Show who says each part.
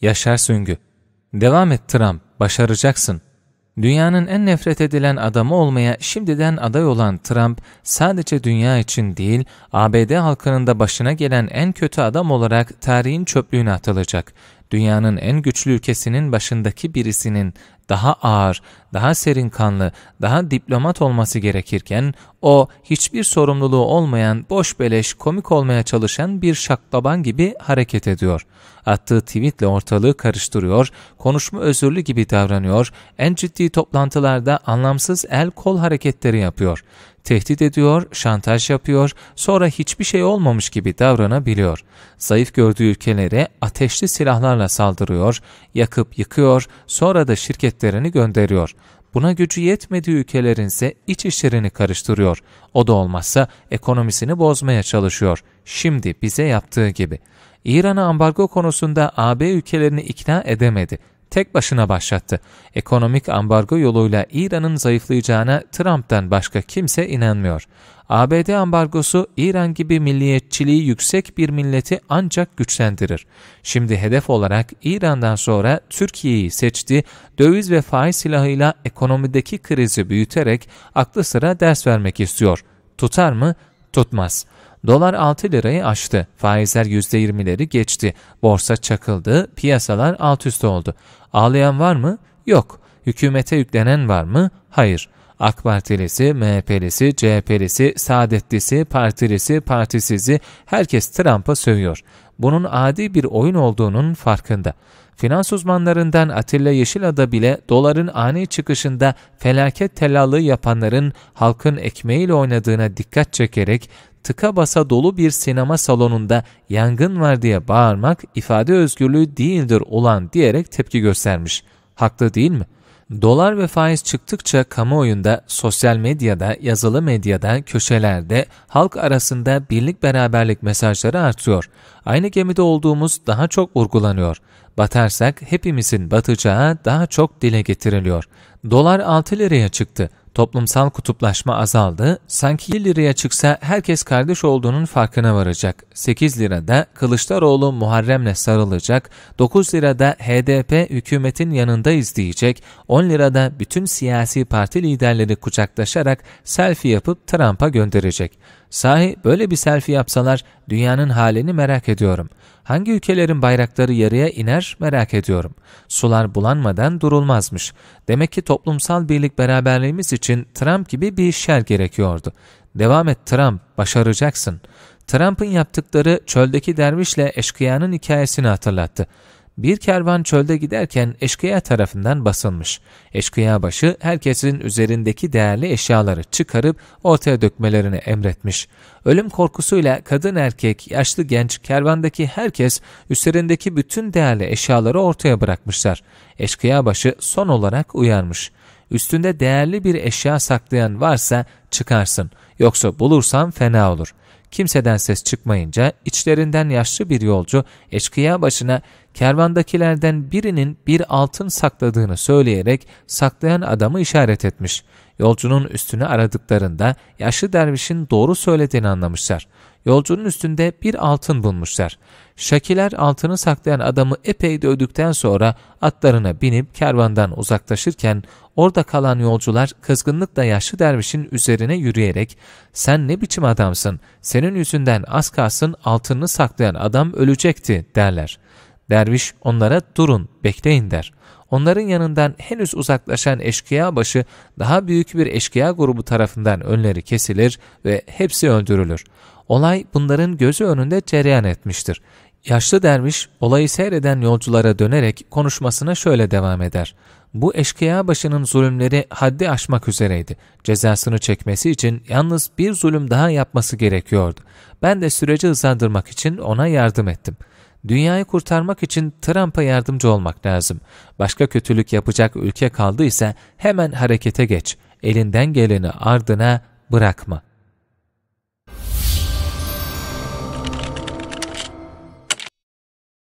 Speaker 1: Yaşar Süngü Devam et Trump, başaracaksın. Dünyanın en nefret edilen adamı olmaya şimdiden aday olan Trump, sadece dünya için değil, ABD halkının da başına gelen en kötü adam olarak tarihin çöplüğüne atılacak dünyanın en güçlü ülkesinin başındaki birisinin daha ağır, daha serin kanlı, daha diplomat olması gerekirken o hiçbir sorumluluğu olmayan, boş beleş, komik olmaya çalışan bir şaklaban gibi hareket ediyor. Attığı tweetle ortalığı karıştırıyor, konuşma özürlü gibi davranıyor, en ciddi toplantılarda anlamsız el kol hareketleri yapıyor tehdit ediyor, şantaj yapıyor, sonra hiçbir şey olmamış gibi davranabiliyor. Zayıf gördüğü ülkelere ateşli silahlarla saldırıyor, yakıp yıkıyor, sonra da şirketlerini gönderiyor. Buna gücü yetmediği ülkelerin ise iç işlerini karıştırıyor. O da olmazsa ekonomisini bozmaya çalışıyor. Şimdi bize yaptığı gibi. İran'a ambargo konusunda AB ülkelerini ikna edemedi tek başına başlattı. Ekonomik ambargo yoluyla İran'ın zayıflayacağına Trump'tan başka kimse inanmıyor. ABD ambargosu İran gibi milliyetçiliği yüksek bir milleti ancak güçlendirir. Şimdi hedef olarak İran'dan sonra Türkiye'yi seçti, döviz ve faiz silahıyla ekonomideki krizi büyüterek aklı sıra ders vermek istiyor. Tutar mı? Tutmaz.'' Dolar 6 lirayı aştı. Faizler %20'leri geçti. Borsa çakıldı. Piyasalar alt üst oldu. Ağlayan var mı? Yok. Hükümete yüklenen var mı? Hayır. AK Partilisi, MHP'lisi, CHP'lisi, Saadetlisi, partilisi, partisizi herkes Trump'a sövüyor. Bunun adi bir oyun olduğunun farkında. Finans uzmanlarından Atilla Yeşilada bile doların ani çıkışında felaket telalığı yapanların halkın ekmeğiyle oynadığına dikkat çekerek tıka basa dolu bir sinema salonunda yangın var diye bağırmak ifade özgürlüğü değildir olan diyerek tepki göstermiş. Haklı değil mi? Dolar ve faiz çıktıkça kamuoyunda, sosyal medyada, yazılı medyada, köşelerde, halk arasında birlik beraberlik mesajları artıyor. Aynı gemide olduğumuz daha çok vurgulanıyor. Batarsak hepimizin batacağı daha çok dile getiriliyor. Dolar 6 liraya çıktı. Toplumsal kutuplaşma azaldı. Sanki 1 liraya çıksa herkes kardeş olduğunun farkına varacak. 8 lirada Kılıçdaroğlu Muharrem'le sarılacak. 9 lirada HDP hükümetin yanında izleyecek. 10 lirada bütün siyasi parti liderleri kucaklaşarak selfie yapıp Trump'a gönderecek. Sahi böyle bir selfie yapsalar dünyanın halini merak ediyorum. Hangi ülkelerin bayrakları yarıya iner merak ediyorum. Sular bulanmadan durulmazmış. Demek ki toplumsal birlik beraberliğimiz için Trump gibi bir işler gerekiyordu. Devam et Trump, başaracaksın. Trump'ın yaptıkları çöldeki dervişle eşkıyanın hikayesini hatırlattı. Bir kervan çölde giderken eşkıya tarafından basılmış. Eşkıya başı herkesin üzerindeki değerli eşyaları çıkarıp ortaya dökmelerini emretmiş. Ölüm korkusuyla kadın erkek, yaşlı genç, kervandaki herkes üzerindeki bütün değerli eşyaları ortaya bırakmışlar. Eşkıya başı son olarak uyarmış. Üstünde değerli bir eşya saklayan varsa çıkarsın. Yoksa bulursan fena olur. Kimseden ses çıkmayınca içlerinden yaşlı bir yolcu eşkıya başına kervandakilerden birinin bir altın sakladığını söyleyerek saklayan adamı işaret etmiş. Yolcunun üstünü aradıklarında yaşlı dervişin doğru söylediğini anlamışlar. Yolcunun üstünde bir altın bulmuşlar. Şakiler altını saklayan adamı epey dövdükten sonra atlarına binip kervandan uzaklaşırken orada kalan yolcular kızgınlıkla yaşlı dervişin üzerine üzerine yürüyerek ''Sen ne biçim adamsın, senin yüzünden az kalsın altınını saklayan adam ölecekti.'' derler. Derviş onlara ''Durun, bekleyin.'' der. Onların yanından henüz uzaklaşan eşkıya başı daha büyük bir eşkıya grubu tarafından önleri kesilir ve hepsi öldürülür. Olay bunların gözü önünde cereyan etmiştir. Yaşlı derviş olayı seyreden yolculara dönerek konuşmasına şöyle devam eder bu eşkıya başının zulümleri haddi aşmak üzereydi. Cezasını çekmesi için yalnız bir zulüm daha yapması gerekiyordu. Ben de süreci hızlandırmak için ona yardım ettim. Dünyayı kurtarmak için Trump'a yardımcı olmak lazım. Başka kötülük yapacak ülke kaldıysa hemen harekete geç. Elinden geleni ardına bırakma.''